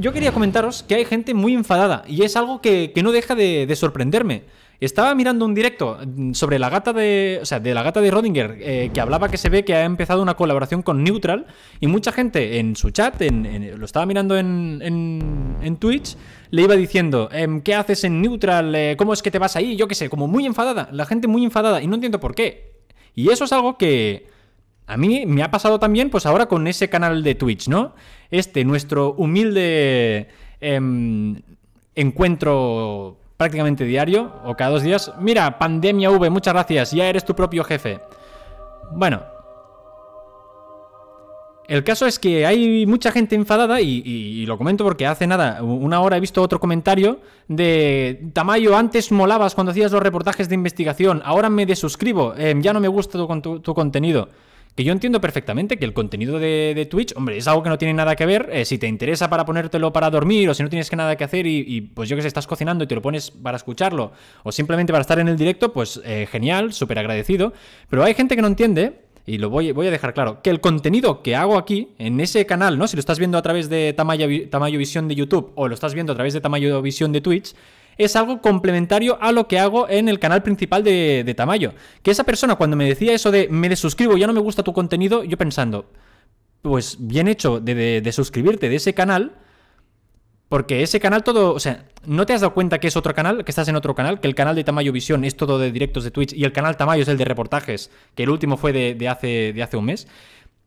yo quería comentaros que hay gente muy enfadada y es algo que, no deja de, sorprenderme. Estaba mirando un directo mm, sobre la gata de. O sea, de la gata de Rodinger, eh, que hablaba que se ve que ha empezado una colaboración con Neutral. Y mucha gente en su chat, lo estaba mirando en, en, Twitch, le iba diciendo: em, ¿Qué haces en Neutral? Eh, ¿Cómo es que te vas ahí? Yo qué sé, como muy enfadada. La gente muy enfadada. Y no entiendo por qué. Y eso es algo que a mí me ha pasado también, pues ahora con ese canal de Twitch, ¿no? Este, nuestro humilde em, encuentro prácticamente diario o cada dos días. Mira, pandemia V, muchas gracias, ya eres tu propio jefe. Bueno. El caso es que hay mucha gente enfadada y, lo comento porque hace nada, una hora he visto otro comentario de Tamayo, antes molabas cuando hacías los reportajes de investigación, ahora me desuscribo, em, ya no me gusta tu contenido. Que yo entiendo perfectamente que el contenido de, Twitch, hombre, es algo que no tiene nada que ver. Eh, si te interesa para ponértelo para dormir o si no tienes que nada que hacer y, pues yo que sé, estás cocinando y te lo pones para escucharlo o simplemente para estar en el directo, pues eh, genial, súper agradecido. Pero hay gente que no entiende y lo voy, voy, a dejar claro, que el contenido que hago aquí, en ese canal, ¿no? Si lo estás viendo a través de Tamayo, Tamayo Visión de YouTube o lo estás viendo a través de Tamayo Visión de Twitch, es algo complementario a lo que hago en el canal principal de, de Tamayo. Que esa persona cuando me decía eso de me desuscribo, ya no me gusta tu contenido, yo pensando, pues bien hecho de, de, suscribirte de ese canal, porque ese canal todo, o sea, ¿no te has dado cuenta que es otro canal, que estás en otro canal, que el canal de Tamayo Visión es todo de directos de Twitch y el canal Tamayo es el de reportajes, que el último fue de, de hace, de hace un mes?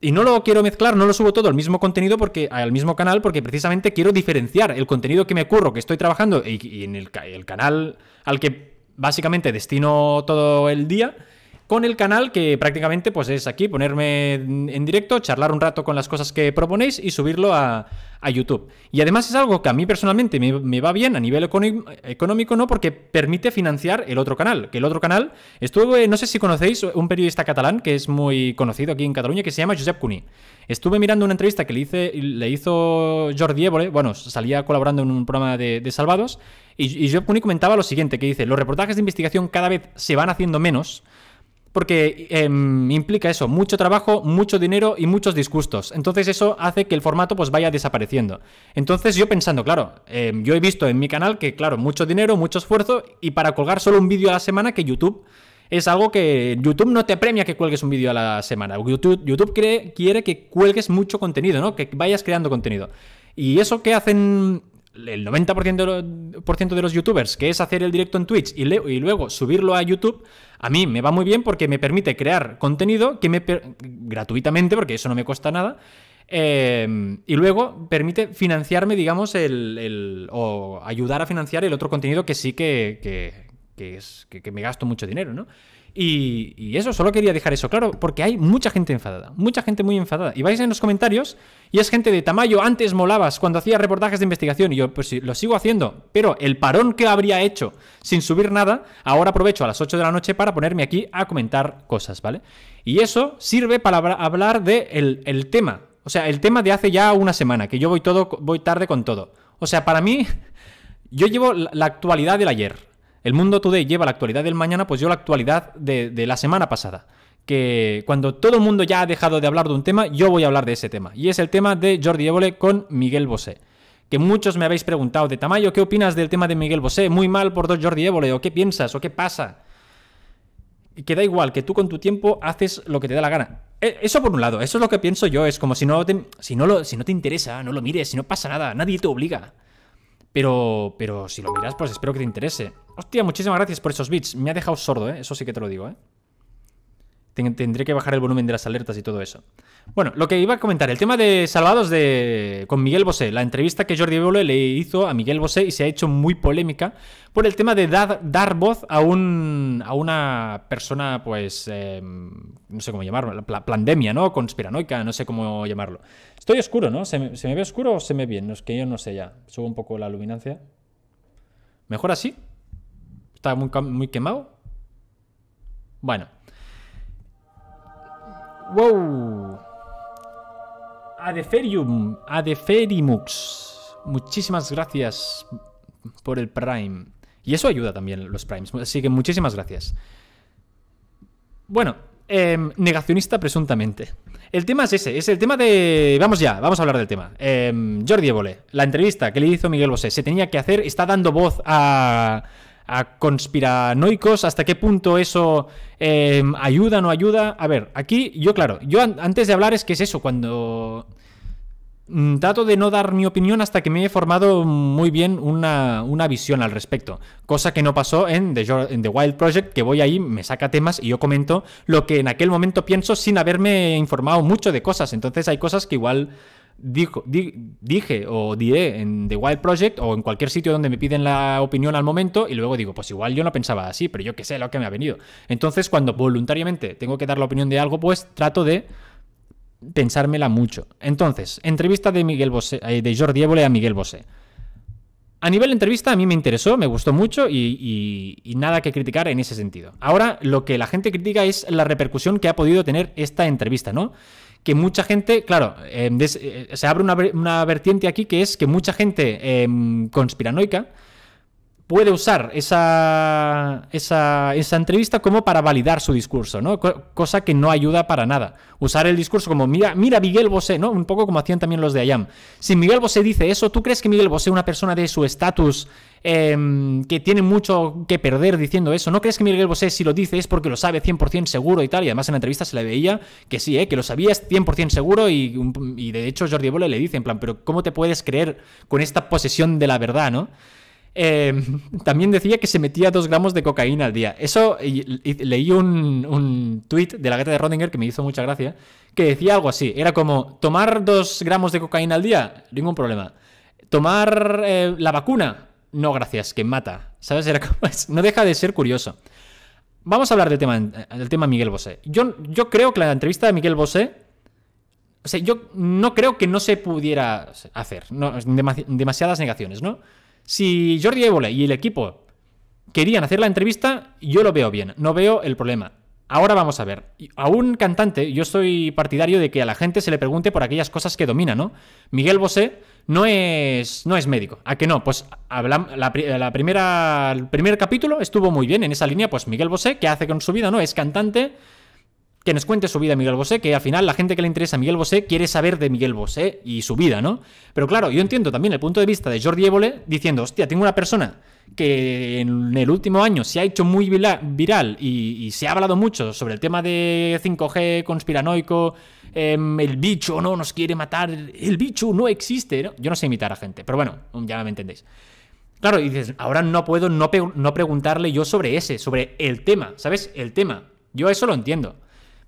Y no lo quiero mezclar, no lo subo todo al mismo contenido porque al mismo canal porque precisamente quiero diferenciar el contenido que me ocurro, que estoy trabajando y, en el, el, canal al que básicamente destino todo el día con el canal que prácticamente pues es aquí ponerme en directo, charlar un rato con las cosas que proponéis y subirlo a, YouTube. Y además es algo que a mí personalmente me, va bien a nivel económico, no porque permite financiar el otro canal, que el otro canal estuve, eh, no sé si conocéis, un periodista catalán que es muy conocido aquí en Cataluña que se llama Josep Cuní. Estuve mirando una entrevista que le, hice, le hizo Jordi Évole, bueno, salía colaborando en un programa de, de Salvados, y, y Josep Cuní comentaba lo siguiente, que dice, los reportajes de investigación cada vez se van haciendo menos, porque em, implica eso, mucho trabajo, mucho dinero y muchos disgustos. Entonces eso hace que el formato pues vaya desapareciendo. Entonces yo pensando, claro, em, yo he visto en mi canal que, claro, mucho dinero, mucho esfuerzo y para colgar solo un vídeo a la semana que YouTube es algo que YouTube no te premia que cuelgues un vídeo a la semana. YouTube, YouTube quiere que cuelgues mucho contenido, ¿no? Que vayas creando contenido. Y eso que hacen el 90% de los, de los youtubers, que es hacer el directo en Twitch y, luego subirlo a YouTube, a mí me va muy bien porque me permite crear contenido que me gratuitamente, porque eso no me cuesta nada, eh, y luego permite financiarme, digamos, el, o ayudar a financiar el otro contenido que sí que, que, es, que me gasto mucho dinero, ¿no? Y, eso, solo quería dejar eso claro, porque hay mucha gente enfadada, mucha gente muy enfadada. Y vais en los comentarios y es gente de tamaño antes molabas cuando hacía reportajes de investigación y yo pues lo sigo haciendo, pero el parón que habría hecho sin subir nada, ahora aprovecho a las 8 de la noche para ponerme aquí a comentar cosas, ¿vale? Y eso sirve para hablar del de el tema, o sea, el tema de hace ya una semana, que yo voy, todo, voy tarde con todo. O sea, para mí, yo llevo la actualidad del ayer el Mundo Today lleva la actualidad del mañana, pues yo la actualidad de, la semana pasada que cuando todo el mundo ya ha dejado de hablar de un tema, yo voy a hablar de ese tema. Y es el tema de Jordi Évole con Miguel Bosé. Que muchos me habéis preguntado de Tamayo, ¿qué opinas del tema de Miguel Bosé? Muy mal por dos Jordi Évole, o qué piensas, o qué pasa. Y que da igual, que tú con tu tiempo haces lo que te da la gana. E, eso por un lado, eso es lo que pienso yo, es como si no si no lo, si no te interesa, no lo mires, si no pasa nada, nadie te obliga. Pero, pero si lo miras, pues espero que te interese. Hostia, muchísimas gracias por esos bits. Me ha dejado sordo, ¿eh? Eso sí que te lo digo, ¿eh? Tendré que bajar el volumen de las alertas y todo eso. Bueno, lo que iba a comentar, el tema de Salvados de, con Miguel Bosé, la entrevista que Jordi Évole le hizo a Miguel Bosé y se ha hecho muy polémica por el tema de dar, voz a, un, a una persona, pues, em, no sé cómo llamarlo, la pandemia, ¿no? Conspiranoica, no sé cómo llamarlo. Estoy oscuro, ¿no? ¿Se me, ve oscuro o se me ve bien? es que yo no sé ya. Subo un poco la luminancia. ¿Mejor así? ¿Está muy, muy quemado? Bueno. ¡Wow! Adeferium, Adeferimux. Muchísimas gracias por el Prime. Y eso ayuda también los Primes. Así que muchísimas gracias. Bueno, em, negacionista presuntamente. El tema es ese, es el tema de... Vamos ya, vamos a hablar del tema. Em, Jordi Évole, la entrevista que le hizo Miguel Bosé, se tenía que hacer, está dando voz a a conspiranoicos, hasta qué punto eso em, ayuda, no ayuda. A ver, aquí yo, claro, yo antes de hablar es que es eso, cuando mm, trato de no dar mi opinión hasta que me he formado muy bien una, visión al respecto, cosa que no pasó en en The, Wild Project, que voy ahí, me saca temas y yo comento lo que en aquel momento pienso sin haberme informado mucho de cosas, entonces hay cosas que igual dije o diré en The Wild Project o en cualquier sitio donde me piden la opinión al momento y luego digo, pues igual yo no pensaba así, pero yo qué sé lo que me ha venido. Entonces, cuando voluntariamente tengo que dar la opinión de algo, pues trato de pensármela mucho. Entonces, entrevista de, Miguel Bosé, eh, de Jordi Évole a Miguel Bosé. A nivel de entrevista a mí me interesó, me gustó mucho y, y, nada que criticar en ese sentido. Ahora lo que la gente critica es la repercusión que ha podido tener esta entrevista, ¿no? que mucha gente, claro, em, eh, eh, se abre una, vertiente aquí que es que mucha gente em, conspiranoica puede usar esa, esa, entrevista como para validar su discurso, ¿no? cosa que no ayuda para nada. Usar el discurso como, mira, mira Miguel Bosé, ¿no? Un poco como hacían también los de Ayam. Si Miguel Bosé dice eso, ¿tú crees que Miguel Bosé, una persona de su estatus Em, que tiene mucho que perder diciendo eso. ¿No crees que Miguel Bosé si lo dice es porque lo sabe 100% seguro y tal? Y además en la entrevista se le veía que sí, ¿eh? que lo sabías 100% seguro y, de hecho Jordi Evole le dice en plan, pero ¿cómo te puedes creer con esta posesión de la verdad, no? Em, también decía que se metía dos gramos de cocaína al día. Eso leí un, un tweet de la gata de Rodinger que me hizo mucha gracia, que decía algo así. Era como, tomar dos gramos de cocaína al día, ningún problema. Tomar eh, la vacuna, no gracias, que mata. ¿Sabes? no deja de ser curioso. Vamos a hablar del tema, eh, del tema Miguel Bosé. Yo, yo creo que la entrevista de Miguel Bosé. O sea, yo no creo que no se pudiera hacer. demasiadas negaciones, ¿no? Si Jordi Évole y el equipo querían hacer la entrevista, yo lo veo bien. No veo el problema. Ahora vamos a ver. A un cantante, yo soy partidario de que a la gente se le pregunte por aquellas cosas que domina, ¿no? Miguel Bosé no es, no es médico. ¿A que no? Pues hablamos, la, primera, el primer capítulo estuvo muy bien en esa línea, pues Miguel Bosé, ¿qué hace con su vida? ¿No? Es cantante que nos cuente su vida Miguel Bosé, que al final la gente que le interesa a Miguel Bosé quiere saber de Miguel Bosé y su vida, ¿no? Pero claro, yo entiendo también el punto de vista de Jordi Évole diciendo, hostia, tengo una persona que en el último año se ha hecho muy viral y, se ha hablado mucho sobre el tema de 5G conspiranoico, em, el bicho no nos quiere matar, el bicho no existe, ¿no? Yo no sé imitar a gente, pero bueno, ya me entendéis. Claro, y dices, ahora no puedo no preguntarle yo sobre ese, sobre el tema, ¿sabes? El tema. Yo eso lo entiendo.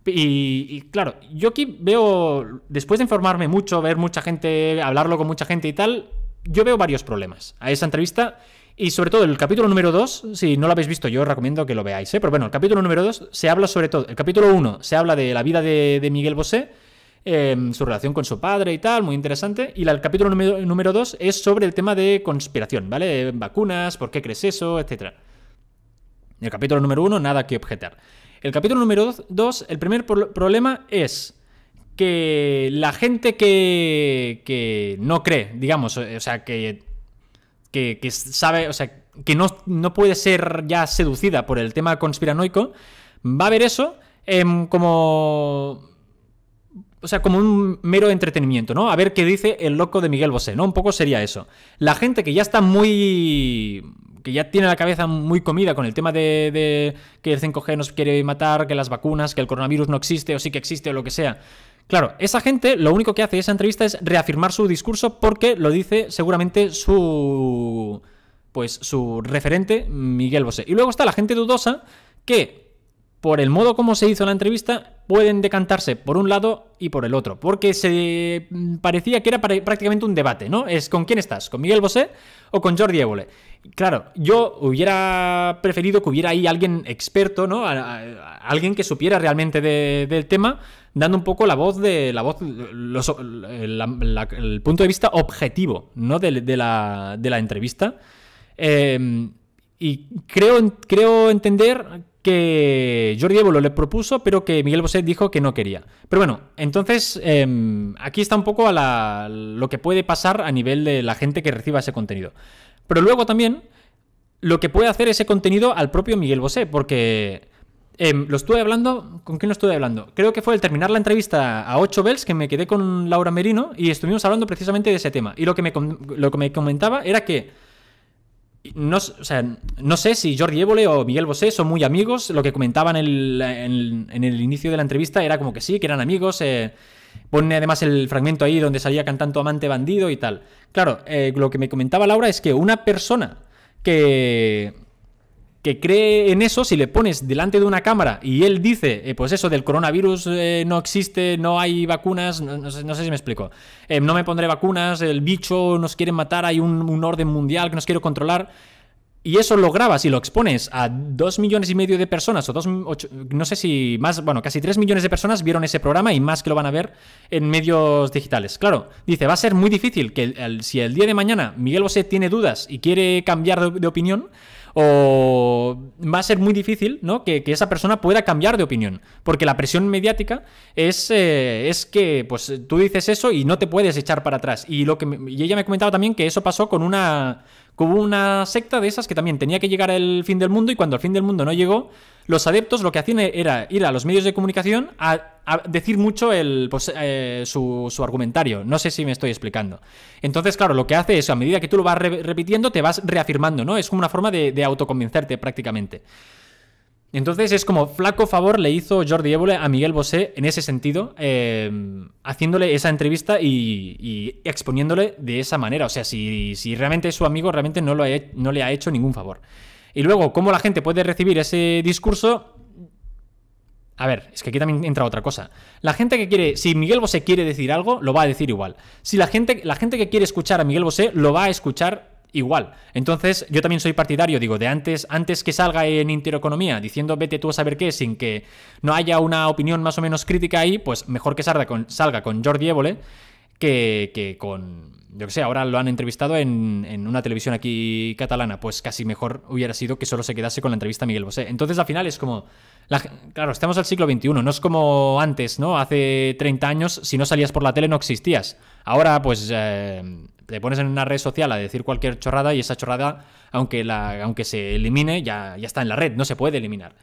Y, claro, yo aquí veo, después de informarme mucho, ver mucha gente, hablarlo con mucha gente y tal, yo veo varios problemas a esa entrevista. Y sobre todo el capítulo número 2, si no lo habéis visto, yo os recomiendo que lo veáis, ¿eh? pero bueno, el capítulo número 2 se habla sobre todo, el capítulo 1 se habla de la vida de, Miguel Bosé, em, su relación con su padre y tal, muy interesante, y el capítulo número 2 es sobre el tema de conspiración, ¿vale? Vacunas, por qué crees eso, etcétera El capítulo número 1, nada que objetar. El capítulo número 2, el primer problema es que la gente que, que no cree, digamos, o sea, que, sabe, o sea, que no, no, puede ser ya seducida por el tema conspiranoico, va a ver eso em, como o sea, como un mero entretenimiento, ¿no? A ver qué dice el loco de Miguel Bosé, ¿no? Un poco sería eso. La gente que ya está muy que ya tiene la cabeza muy comida con el tema de, que el 5G nos quiere matar, que las vacunas, que el coronavirus no existe o sí que existe o lo que sea. Claro, esa gente lo único que hace esa entrevista es reafirmar su discurso porque lo dice seguramente su pues su referente Miguel Bosé. Y luego está la gente dudosa que por el modo como se hizo la entrevista pueden decantarse por un lado y por el otro, porque se parecía que era prácticamente un debate, ¿no? Es con quién estás, con Miguel Bosé o con Jordi Évole. Claro, yo hubiera preferido que hubiera ahí alguien experto, ¿no? alguien que supiera realmente del tema, dando un poco la voz de la voz, el punto de vista objetivo, ¿no? De, la, entrevista. Eh, y creo, creo entender que Jordi lo le propuso, pero que Miguel Bosé dijo que no quería. Pero bueno, entonces em, aquí está un poco a lo que puede pasar a nivel de la gente que reciba ese contenido. Pero luego también lo que puede hacer ese contenido al propio Miguel Bosé, porque em, lo estuve hablando, ¿con quién lo estuve hablando? Creo que fue al terminar la entrevista a ocho Bells que me quedé con Laura Merino y estuvimos hablando precisamente de ese tema. Y lo que lo que me comentaba era que no, o sea, no, sé si Jordi Évole o Miguel Bosé son muy amigos. Lo que comentaban en el, inicio de la entrevista era como que sí, que eran amigos. Eh, pone además el fragmento ahí donde salía cantando amante bandido y tal. Claro, eh, lo que me comentaba Laura es que una persona que que cree en eso, si le pones delante de una cámara y él dice, eh, pues eso del coronavirus eh, no existe, no hay vacunas, no, sé, si me explico, eh, no me pondré vacunas, el bicho nos quiere matar, hay un, orden mundial que nos quiere controlar, y eso lo grabas y lo expones a dos millones y medio de personas, o dos, no sé si más, bueno, casi tres millones de personas vieron ese programa y más que lo van a ver en medios digitales. Claro, dice, va a ser muy difícil que si el día de mañana Miguel Bosé tiene dudas y quiere cambiar de opinión, o va a ser muy difícil ¿no? que, esa persona pueda cambiar de opinión, porque la presión mediática es, eh, es que pues, tú dices eso y no te puedes echar para atrás. Y, lo que me, y ella me comentaba también que eso pasó con una Hubo una secta de esas que también tenía que llegar el fin del mundo y cuando el fin del mundo no llegó, los adeptos lo que hacían era ir a los medios de comunicación a, decir mucho el, pues, eh, su, argumentario. No sé si me estoy explicando. Entonces, claro, lo que hace es, a medida que tú lo vas repitiendo, te vas reafirmando, ¿no? Es como una forma de, de autoconvencerte prácticamente. Entonces es como flaco favor le hizo Jordi Évole a Miguel Bosé en ese sentido, em, haciéndole esa entrevista y, exponiéndole de esa manera. O sea, si, si realmente es su amigo, realmente no, no le ha hecho ningún favor. Y luego, ¿cómo la gente puede recibir ese discurso? A ver, es que aquí también entra otra cosa. La gente que quiere, si Miguel Bosé quiere decir algo, lo va a decir igual. Si la gente, la gente que quiere escuchar a Miguel Bosé, lo va a escuchar igual. Entonces, yo también soy partidario, digo, de antes, antes que salga en Intereconomía diciendo vete tú a saber qué, sin que no haya una opinión más o menos crítica ahí, pues mejor que salga con, salga con Jordi Évole que, que con yo qué sé, ahora lo han entrevistado en, una televisión aquí catalana, pues casi mejor hubiera sido que solo se quedase con la entrevista a Miguel Bosé. Entonces al final es como, claro, estamos al siglo XXI, no es como antes, ¿no? Hace 30 años, si no salías por la tele no existías. Ahora pues... Eh, te pones en una red social a decir cualquier chorrada y esa chorrada, aunque, la, aunque se elimine, ya, está en la red, no se puede eliminar.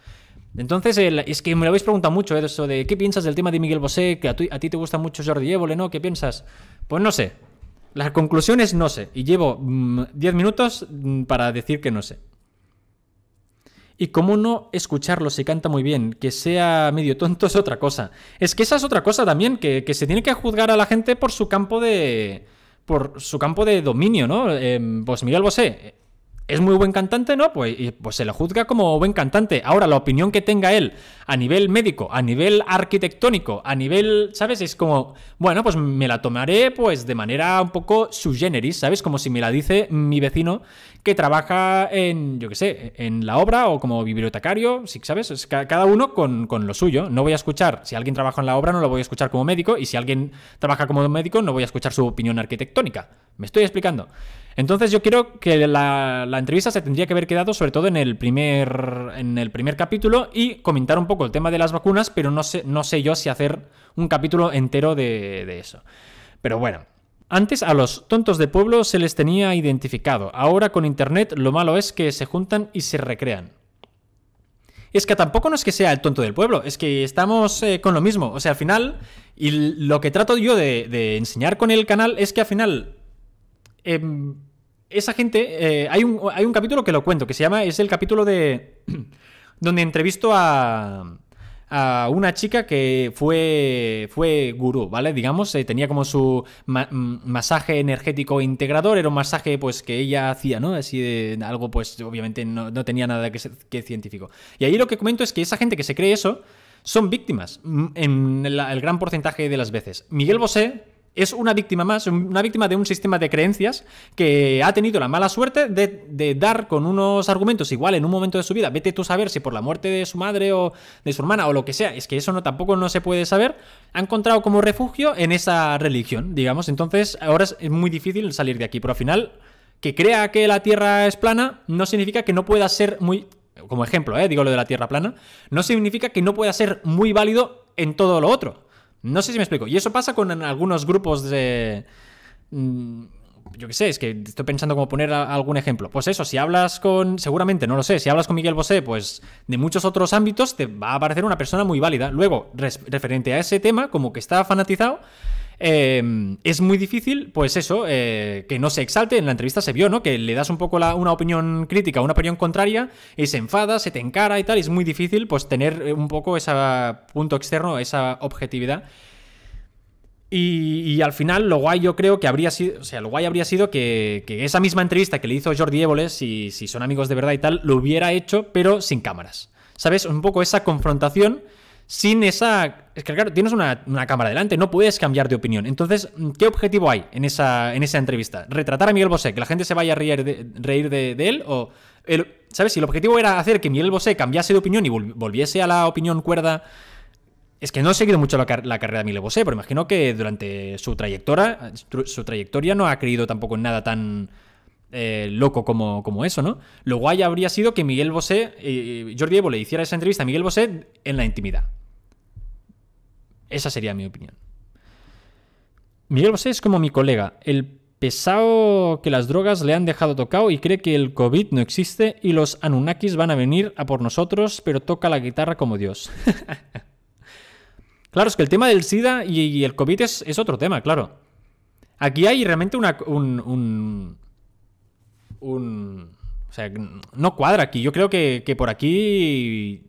Entonces, es que me lo habéis preguntado mucho, ¿eh? eso de qué piensas del tema de Miguel Bosé, que a, ti te gusta mucho Jordi Évole, ¿no? ¿Qué piensas? Pues no sé. Las conclusiones no sé. Y llevo 10 mm, minutos mm, para decir que no sé. Y cómo no escucharlo si canta muy bien, que sea medio tonto es otra cosa. Es que esa es otra cosa también, que se tiene que juzgar a la gente por su campo de, por su campo de dominio, ¿no? Em, pues Miguel Bosé es muy buen cantante, ¿no? Pues, pues se lo juzga como buen cantante. Ahora, la opinión que tenga él a nivel médico, a nivel arquitectónico, a nivel, ¿sabes? Es como, bueno, pues me la tomaré pues de manera un poco su generis, ¿sabes? Como si me la dice mi vecino que trabaja en, yo que sé, en la obra o como bibliotecario, si ¿sabes? cada uno con, con, lo suyo. No voy a escuchar, si alguien trabaja en la obra, no lo voy a escuchar como médico, y si alguien trabaja como médico, no voy a escuchar su opinión arquitectónica. Me estoy explicando. Entonces yo quiero que la, entrevista se tendría que haber quedado sobre todo en el primer, en el primer capítulo y comentar un poco el tema de las vacunas, pero no sé, no sé yo si hacer un capítulo entero de, de eso. Pero bueno, antes a los tontos de pueblo se les tenía identificado, ahora con Internet lo malo es que se juntan y se recrean. es que tampoco no es que sea el tonto del pueblo, es que estamos eh, con lo mismo. O sea, al final, y lo que trato yo de, enseñar con el canal es que al final... Em, esa gente, eh, hay, un, hay un capítulo que lo cuento, que se llama, es el capítulo de... donde entrevisto a a una chica que fue, fue gurú, ¿vale? Digamos, eh, tenía como su mm, masaje energético integrador, era un masaje pues que ella hacía, ¿no? Así de algo pues obviamente no, tenía nada que, que científico. Y ahí lo que comento es que esa gente que se cree eso son víctimas mm, en el gran porcentaje de las veces. Miguel Bosé, es una víctima más, una víctima de un sistema de creencias que ha tenido la mala suerte de, dar con unos argumentos igual en un momento de su vida, vete tú a saber si por la muerte de su madre o de su hermana o lo que sea, es que eso no tampoco no se puede saber, ha encontrado como refugio en esa religión, digamos, entonces ahora es muy difícil salir de aquí, pero al final que crea que la Tierra es plana no significa que no pueda ser muy como ejemplo, ¿eh? digo lo de la Tierra plana, no significa que no pueda ser muy válido en todo lo otro. No sé si me explico. Y eso pasa con algunos grupos de... Mm, yo qué sé, es que estoy pensando como poner algún ejemplo. Pues eso, si hablas con, seguramente, no lo sé, si hablas con Miguel Bosé, pues de muchos otros ámbitos te va a parecer una persona muy válida. Luego, referente a ese tema, como que está fanatizado, Em, es muy difícil, pues eso, eh, que no se exalte. En la entrevista se vio, ¿no? Que le das un poco una opinión crítica, una opinión contraria, y se enfada, se te encara y tal. es muy difícil, pues, tener eh, un poco ese punto externo, esa objetividad. Y, al final, lo guay yo creo que habría sido. O sea, lo guay habría sido que, esa misma entrevista que le hizo Jordi Évole si, si son amigos de verdad y tal, lo hubiera hecho, pero sin cámaras. ¿Sabes? Un poco esa confrontación sin esa... Es que claro, tienes una, cámara delante, no puedes cambiar de opinión. Entonces, ¿qué objetivo hay en esa, en esa entrevista? ¿Retratar a Miguel Bosé? ¿Que la gente se vaya a reír de, reír de, él? ¿O ¿Sabes? Si el objetivo era hacer que Miguel Bosé cambiase de opinión y volviese a la opinión cuerda... Es que no he seguido mucho la, carrera de Miguel Bosé, pero imagino que durante su trayectoria, su trayectoria no ha creído tampoco en nada tan eh, loco como, como eso, ¿no? Lo guay habría sido que Miguel Bosé, eh, Jordi Evo le hiciera esa entrevista a Miguel Bosé en la intimidad. Esa sería mi opinión. Miguel Bosé es como mi colega, el pesado que las drogas le han dejado tocado y cree que el COVID no existe y los Anunnakis van a venir a por nosotros, pero toca la guitarra como Dios. claro, es que el tema del SIDA y, el COVID es, otro tema, claro. Aquí hay realmente un un... O sea, no cuadra aquí. Yo creo que, por aquí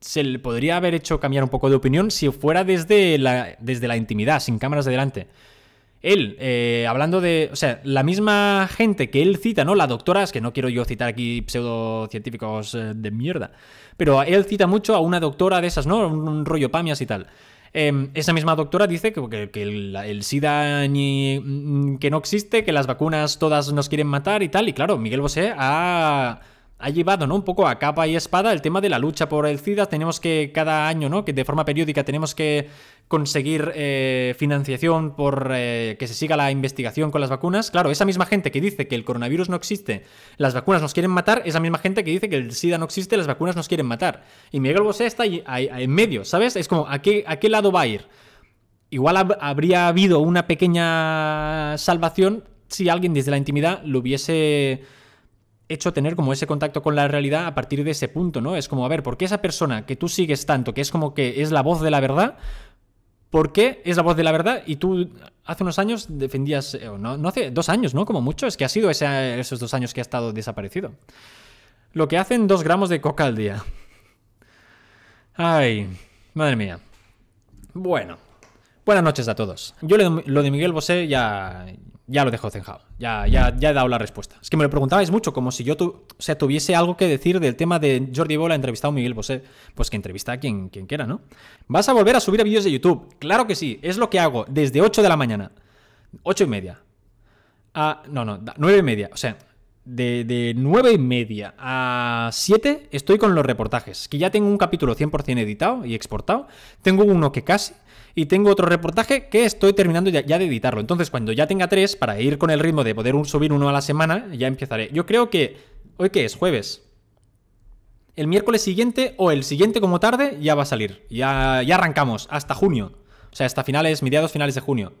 se le podría haber hecho cambiar un poco de opinión si fuera desde la, desde la intimidad, sin cámaras de delante. Él, eh, hablando de. O sea, la misma gente que él cita, ¿no? La doctora, es que no quiero yo citar aquí pseudocientíficos eh, de mierda. Pero él cita mucho a una doctora de esas, ¿no? Un, rollo pamias y tal. Em, esa misma doctora dice que, el, SIDA mm, que no existe, que las vacunas todas nos quieren matar y tal. Y claro, Miguel Bosé ha ha llevado, ¿no? Un poco a capa y espada el tema de la lucha por el SIDA. Tenemos que cada año, ¿no? Que de forma periódica tenemos que conseguir eh, financiación por eh, que se siga la investigación con las vacunas. Claro, esa misma gente que dice que el coronavirus no existe, las vacunas nos quieren matar, esa misma gente que dice que el SIDA no existe, las vacunas nos quieren matar. Y Miguel Bosé está ahí, en medio, ¿sabes? Es como, ¿a qué, ¿a qué lado va a ir? Igual habría habido una pequeña salvación si alguien desde la intimidad lo hubiese hecho tener como ese contacto con la realidad a partir de ese punto, ¿no? Es como, a ver, ¿por qué esa persona que tú sigues tanto, que es como que es la voz de la verdad, ¿por qué es la voz de la verdad? Y tú hace unos años defendías, eh, no, no hace dos años, ¿no? Como mucho, es que ha sido esos dos años que ha estado desaparecido. Lo que hacen dos gramos de coca al día. Ay, madre mía. Bueno, Buenas noches a todos. Yo lo de Miguel Bosé ya, ya lo dejo cenjado. Ya, ya, ya he dado la respuesta. Es que me lo preguntabais mucho, como si yo tuviese algo que decir del tema de Jordi Bola entrevistado a Miguel Bosé. Pues que entrevista a quien, quien quiera, ¿no? ¿Vas a volver a subir a vídeos de YouTube? Claro que sí, es lo que hago desde 8 de la mañana. 8 y media. no, no, 9 y media. O sea, de, de 9 y media a 7 estoy con los reportajes, que ya tengo un capítulo 100% editado y exportado. Tengo uno que casi y tengo otro reportaje que estoy terminando ya, de editarlo. Entonces, cuando ya tenga tres, para ir con el ritmo de poder subir uno a la semana, ya empezaré. Yo creo que. ¿Hoy qué es? Jueves. El miércoles siguiente o el siguiente como tarde ya va a salir. Ya, ya arrancamos. Hasta junio. O sea, hasta finales, mediados finales de junio.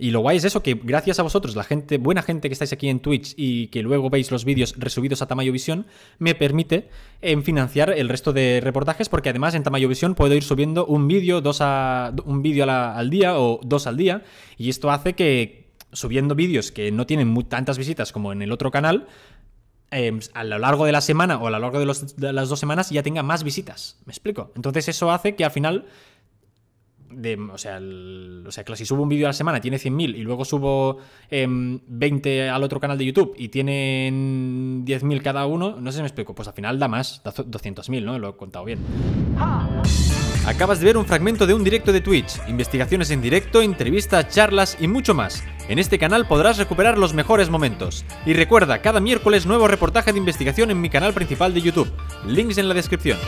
Y lo guay es eso, que gracias a vosotros, la gente, buena gente que estáis aquí en Twitch y que luego veis los vídeos resubidos a Tamayo Visión, me permite em, financiar el resto de reportajes, porque además en Tamayo Visión puedo ir subiendo un vídeo, dos a. un vídeo al día o dos al día. Y esto hace que subiendo vídeos que no tienen tantas visitas como en el otro canal, em, a lo largo de la semana o a lo largo de, las dos semanas ya tenga más visitas. ¿Me explico? Entonces eso hace que al final o, sea, sea, que si subo un vídeo a la semana tiene 100.000 y luego subo 20 em, al otro canal de YouTube y tienen 10.000 cada uno, no sé me explico, pues al final da más, da 200.000, ¿no? Lo he contado bien. Acabas de ver un fragmento de un directo de Twitch, investigaciones en directo, entrevistas, charlas y mucho más. En este canal podrás recuperar los mejores momentos. Y recuerda, cada miércoles nuevo reportaje de investigación en mi canal principal de YouTube. Links en la descripción.